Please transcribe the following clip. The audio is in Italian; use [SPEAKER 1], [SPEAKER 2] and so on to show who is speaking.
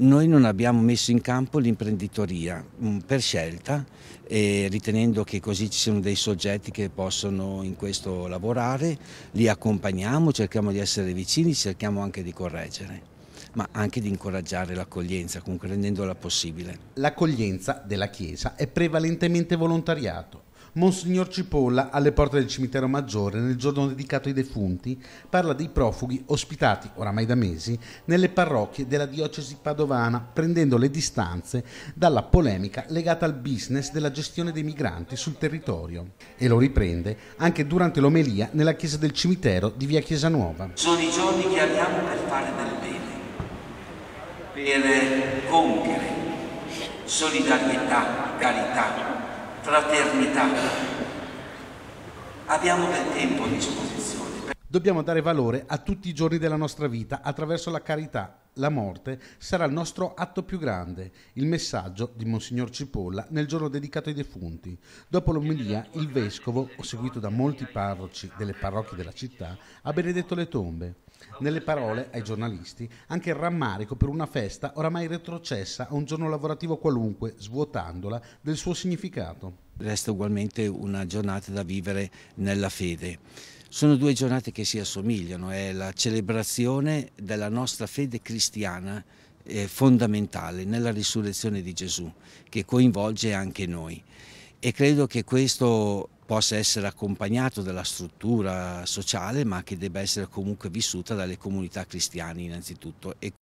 [SPEAKER 1] Noi non abbiamo messo in campo l'imprenditoria mm, per scelta, ritenendo che così ci siano dei soggetti che possono in questo lavorare, li accompagniamo, cerchiamo di essere vicini, cerchiamo anche di correggere ma anche di
[SPEAKER 2] incoraggiare l'accoglienza, comunque rendendola possibile. L'accoglienza della Chiesa è prevalentemente volontariato Monsignor Cipolla, alle porte del cimitero maggiore, nel giorno dedicato ai defunti, parla dei profughi ospitati oramai da mesi nelle parrocchie della diocesi padovana, prendendo le distanze dalla polemica legata al business della gestione dei migranti sul territorio. E lo riprende anche durante l'omelia nella chiesa del cimitero di via Chiesa Nuova. Sono
[SPEAKER 1] i giorni che abbiamo per fare del bene, per compiere solidarietà, carità fraternità. Abbiamo del tempo a disposizione.
[SPEAKER 2] Dobbiamo dare valore a tutti i giorni della nostra vita attraverso la carità la morte sarà il nostro atto più grande, il messaggio di Monsignor Cipolla nel giorno dedicato ai defunti. Dopo l'omelia, il vescovo, seguito da molti parroci delle parrocchie della città, ha benedetto le tombe. Nelle parole ai giornalisti anche il rammarico per una festa oramai retrocessa a un giorno lavorativo qualunque, svuotandola del suo significato.
[SPEAKER 1] Resta ugualmente una giornata da vivere nella fede sono due giornate che si assomigliano, è la celebrazione della nostra fede cristiana eh, fondamentale nella risurrezione di Gesù, che coinvolge anche noi. E credo che questo possa essere accompagnato dalla struttura sociale, ma che debba essere comunque vissuta dalle comunità cristiane innanzitutto e